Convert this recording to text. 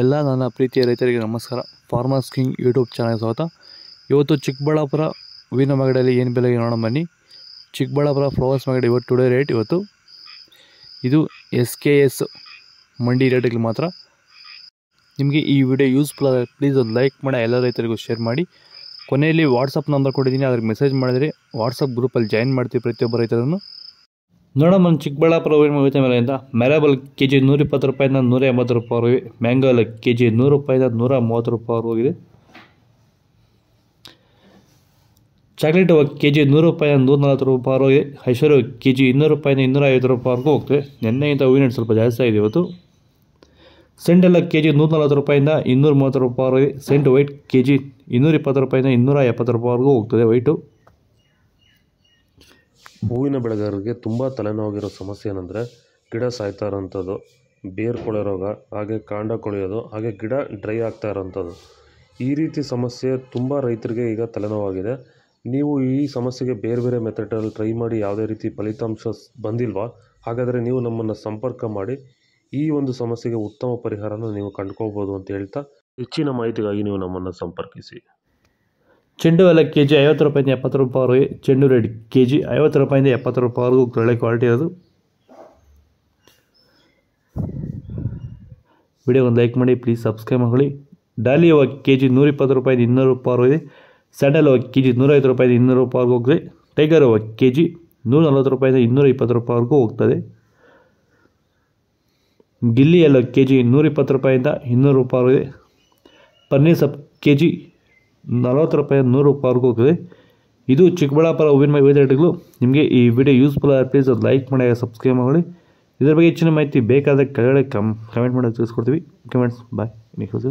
ಎಲ್ಲ ನನ್ನ ಪ್ರೀತಿಯ ರೈತರಿಗೆ ನಮಸ್ಕಾರ ಫಾರ್ಮರ್ಸ್ ಕಿಂಗ್ ಯೂಟ್ಯೂಬ್ ಚಾನಲ್ ಸ್ವಾಗತ ಇವತ್ತು ಚಿಕ್ಕಬಳ್ಳಾಪುರ ಹೂವಿನ ಮಗಡಿಯಲ್ಲಿ ಏನು ಬೆಲೆಗೆ ನೋಡೋಣ ಬನ್ನಿ ಚಿಕ್ಕಬಳ್ಳಾಪುರ ಫ್ಲವರ್ಸ್ ಮಗಡೆ ಇವತ್ತು ಟುಡೇ ರೇಟ್ ಇವತ್ತು ಇದು ಎಸ್ ಕೆ ಎಸ್ ಮಂಡಿ ರೇಟಲ್ಲಿ ಮಾತ್ರ ನಿಮಗೆ ಈ ವಿಡಿಯೋ ಯೂಸ್ಫುಲ್ ಆದರೆ ಪ್ಲೀಸ್ ಒಂದು ಲೈಕ್ ಮಾಡಿ ಎಲ್ಲ ರೈತರಿಗೂ ಶೇರ್ ಮಾಡಿ ಕೊನೆಯಲ್ಲಿ ವಾಟ್ಸಪ್ ನಂಬರ್ ಕೊಟ್ಟಿದ್ದೀನಿ ಅದಕ್ಕೆ ಮೆಸೇಜ್ ಮಾಡಿದರೆ ವಾಟ್ಸಪ್ ಗ್ರೂಪಲ್ಲಿ ಜಾಯಿನ್ ಮಾಡ್ತೀವಿ ಪ್ರತಿಯೊಬ್ಬ ರೈತರನ್ನು ನೋಡೋಣ ಚಿಕ್ಕಬಳ್ಳಾಪುರ ಏನು ಹೋಗುತ್ತೆ ಮೇಲೆಯಿಂದ ಮೆರಾಬಲ್ ಕೆ ಜಿ ನೂರ ಇಪ್ಪತ್ತು ರೂಪಾಯಿಂದ ನೂರ ಎಂಬತ್ತು ರೂಪಾಯಿ ಮ್ಯಾಂಗೋಲ್ ಕೆ ಜಿ ನೂರು ರೂಪಾಯಿಂದ ನೂರ ಮೂವತ್ತು ರೂಪಾಯಿ ಹೋಗಿದೆ ಚಾಕ್ಲೇಟ್ ಕೆ ಜಿ ನೂರು ರೂಪಾಯಿಂದ ನೂರ ನಲ್ವತ್ತು ರೂಪಾಯಿ ಹೆಸರು ಕೆ ಜಿ ಇನ್ನೂರು ರೂಪಾಯಿಂದ ಇನ್ನೂರ ಐವತ್ತು ರೂಪಾಯಿವರೆಗೂ ಹೋಗ್ತದೆ ನಿನ್ನೆಯಿಂದ ಹೂವಿನ ಸ್ವಲ್ಪ ಜಾಸ್ತಿ ಆಗಿದೆ ಇವತ್ತು ಸೆಂಟೆಲ್ಲ ಕೆ ಜಿ ನೂರ ನಲ್ವತ್ತು ರೂಪಾಯಿಂದ ಇನ್ನೂರ ಮೂವತ್ತು ರೂಪಾಯಿ ಸೆಂಟ್ ವೈಟ್ ಕೆ ಜಿ ಇನ್ನೂರ ಇಪ್ಪತ್ತು ರೂಪಾಯಿಂದ ಇನ್ನೂರ ಎಪ್ಪತ್ತು ರೂಪಾಯಿವರೆಗೂ ಹೋಗ್ತದೆ ವೈಟು ಹೂವಿನ ಬೆಳೆಗಾರರಿಗೆ ತುಂಬ ತಲೆನೋವಾಗಿರೋ ಸಮಸ್ಯೆ ಏನಂದರೆ ಗಿಡ ಸಾಯ್ತಾ ಇರೋವಂಥದ್ದು ಬೇರು ಕೊಳೆ ರೋಗ ಹಾಗೆ ಕಾಂಡ ಕೊಳೆಯೋದು ಹಾಗೆ ಗಿಡ ಡ್ರೈ ಆಗ್ತಾ ಇರೋವಂಥದ್ದು ಈ ರೀತಿ ಸಮಸ್ಯೆ ತುಂಬ ರೈತರಿಗೆ ಈಗ ತಲೆನೋವಾಗಿದೆ ನೀವು ಈ ಸಮಸ್ಯೆಗೆ ಬೇರೆ ಬೇರೆ ಮೆಥಡಲ್ಲಿ ಟ್ರೈ ಮಾಡಿ ಯಾವುದೇ ರೀತಿ ಫಲಿತಾಂಶ ಬಂದಿಲ್ವಾ ಹಾಗಾದರೆ ನೀವು ನಮ್ಮನ್ನು ಸಂಪರ್ಕ ಮಾಡಿ ಈ ಒಂದು ಸಮಸ್ಯೆಗೆ ಉತ್ತಮ ಪರಿಹಾರನ ನೀವು ಕಂಡುಕೋಬೋದು ಅಂತ ಹೇಳ್ತಾ ಹೆಚ್ಚಿನ ಮಾಹಿತಿಗಾಗಿ ನೀವು ನಮ್ಮನ್ನು ಸಂಪರ್ಕಿಸಿ ಚೆಂಡು ಎಲ್ಲ ಕೆ ಜಿ ಐವತ್ತು ರೂಪಾಯಿಂದ ಎಪ್ಪತ್ತು ರೂಪಾಯಿವರೆಗೆ ಚೆಂಡು ರೇಟ್ ಕೆ ಜಿ ಐವತ್ತು ರೂಪಾಯಿಂದ ಎಪ್ಪತ್ತು ರೂಪಾಯಿವರೆಗೂ ಒಳ್ಳೆ ಕ್ವಾಲಿಟಿ ಅದು ವಿಡಿಯೋ ಒಂದು ಲೈಕ್ ಮಾಡಿ ಪ್ಲೀಸ್ ಸಬ್ಸ್ಕ್ರೈಬ್ ಮಾಡಿ ಡಾಲಿ ಹೋಗಿ ಕೆ ಜಿ ನೂರಿಪ್ಪತ್ತು ರೂಪಾಯಿಂದ ಇನ್ನೂರು ರೂಪಾಯಿವರೆಗೆ ಇದೆ ಸ್ಯಾಂಡಲ್ ಹೋಗಿ ಕೆ ಜಿ ನೂರೈವತ್ತು ರೂಪಾಯಿಂದ ಇನ್ನೂರು ರೂಪಾಯಿವರೆಗೂ ಹೋಗಿದೆ ಟೈಗರ್ ಹೋಗಿ ಕೆ ಜಿ ನೂರ ನಲ್ವತ್ತು ರೂಪಾಯಿಂದ ಇನ್ನೂರ ಇಪ್ಪತ್ತು ರೂಪಾಯಿವರೆಗೂ ಹೋಗ್ತದೆ ಗಿಲ್ಲಿ ಎಲ್ಲ ಕೆ ಜಿ ನೂರಿಪ್ಪತ್ತು ರೂಪಾಯಿಂದ ಇನ್ನೂರು ರೂಪಾಯಿವರೆಗೆ ಇದೆ ಪನ್ನೀರ್ ಸಪ್ ಕೆ ಜಿ ನಲ್ವತ್ತು ರೂಪಾಯಿ ನೂರು ರೂಪಾಯಿವರೆಗೂ ಹೋಗ್ತದೆ ಇದು ಚಿಕ್ಕಬಳ್ಳಾಪುರ ಹೂವಿನ ಮೈ ನಿಮಗೆ ಈ ವಿಡಿಯೋ ಯೂಸ್ಫುಲ್ ಆದ ಪ್ಲೀಸ್ ಅದು ಲೈಕ್ ಮಾಡಿ ಸಬ್ಸ್ಕ್ರೈಬ್ ಮಾಡಿ ಇದರ ಬಗ್ಗೆ ಹೆಚ್ಚಿನ ಮಾಹಿತಿ ಬೇಕಾದ ಕೆಳಗಡೆ ಕಮ್ ಕಮೆಂಟ್ ಮಾಡೋಕ್ಕೆ ತಿಳಿಸ್ಕೊಡ್ತೀವಿ ಕಮೆಂಟ್ಸ್ ಬಾಯ್ ನೆಕ್ಸ್ಟ್